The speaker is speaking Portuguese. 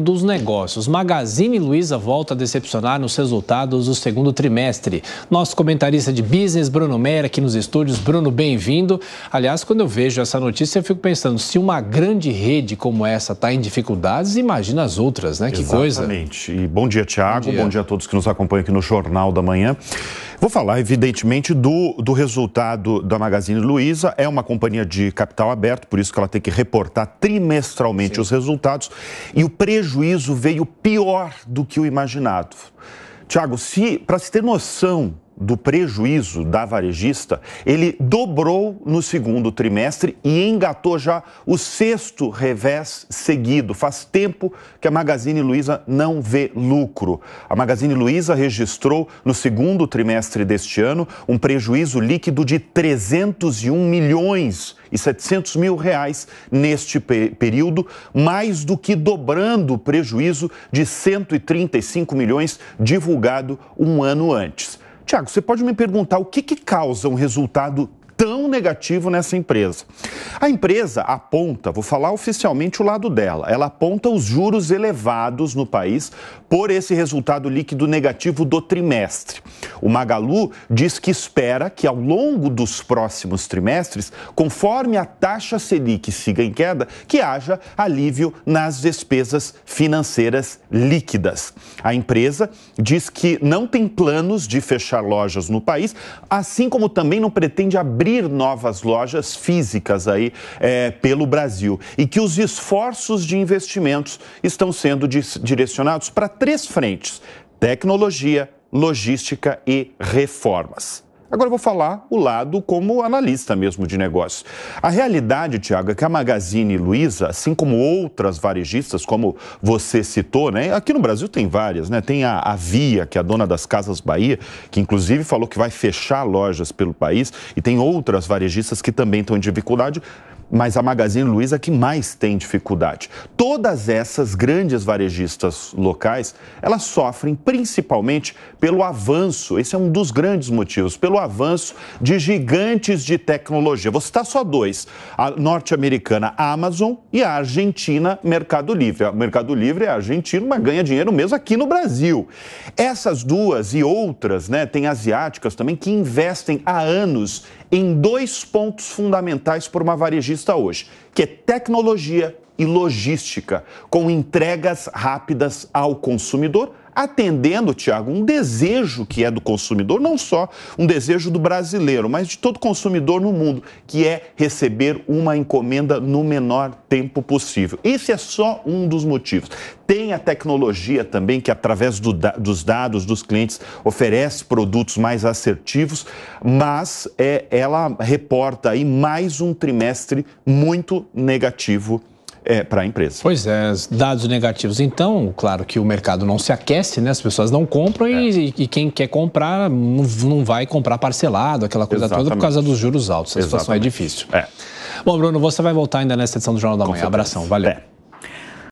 dos negócios. Magazine Luiza volta a decepcionar nos resultados do segundo trimestre. Nosso comentarista de business, Bruno Mera, aqui nos estúdios. Bruno, bem-vindo. Aliás, quando eu vejo essa notícia, eu fico pensando: se uma grande rede como essa está em dificuldades, imagina as outras, né? Que Exatamente. coisa. Exatamente. E bom dia, Tiago. Bom, bom dia a todos que nos acompanham aqui no Jornal da Manhã. Vou falar, evidentemente, do, do resultado da Magazine Luiza. É uma companhia de capital aberto, por isso que ela tem que reportar trimestralmente Sim. os resultados. E o prejuízo veio pior do que o imaginado. Tiago, para se ter noção do prejuízo da varejista, ele dobrou no segundo trimestre e engatou já o sexto revés seguido. Faz tempo que a Magazine Luiza não vê lucro. A Magazine Luiza registrou no segundo trimestre deste ano um prejuízo líquido de 301 milhões e 700 mil reais neste período, mais do que dobrando o prejuízo de 135 milhões divulgado um ano antes. Tiago, você pode me perguntar o que, que causa um resultado tão negativo nessa empresa. A empresa aponta, vou falar oficialmente o lado dela, ela aponta os juros elevados no país por esse resultado líquido negativo do trimestre. O Magalu diz que espera que ao longo dos próximos trimestres, conforme a taxa Selic siga em queda, que haja alívio nas despesas financeiras líquidas. A empresa diz que não tem planos de fechar lojas no país, assim como também não pretende abrir novas lojas físicas aí é, pelo Brasil e que os esforços de investimentos estão sendo direcionados para três frentes: tecnologia, logística e reformas. Agora eu vou falar o lado como analista mesmo de negócios. A realidade, Tiago, é que a Magazine Luiza, assim como outras varejistas, como você citou, né? Aqui no Brasil tem várias, né? Tem a, a Via, que é a dona das Casas Bahia, que inclusive falou que vai fechar lojas pelo país, e tem outras varejistas que também estão em dificuldade mas a Magazine Luiza que mais tem dificuldade. Todas essas grandes varejistas locais, elas sofrem principalmente pelo avanço, esse é um dos grandes motivos, pelo avanço de gigantes de tecnologia. Você está só dois, a norte-americana Amazon e a argentina Mercado Livre. O Mercado Livre é argentino, mas ganha dinheiro mesmo aqui no Brasil. Essas duas e outras, né, tem asiáticas também, que investem há anos em dois pontos fundamentais por uma varejista está hoje, que é tecnologia e logística, com entregas rápidas ao consumidor atendendo, Tiago, um desejo que é do consumidor, não só um desejo do brasileiro, mas de todo consumidor no mundo, que é receber uma encomenda no menor tempo possível. Esse é só um dos motivos. Tem a tecnologia também que, através do, dos dados dos clientes, oferece produtos mais assertivos, mas é, ela reporta aí mais um trimestre muito negativo é, para a empresa. Pois é, dados negativos. Então, claro que o mercado não se aquece, né? As pessoas não compram é. e, e, quem quer comprar não, não, vai comprar parcelado, aquela coisa Exatamente. toda por causa dos juros altos. A situação é difícil. É. Bom, Bruno, você vai voltar ainda nessa edição do Jornal da Manhã. Abração, valeu. É.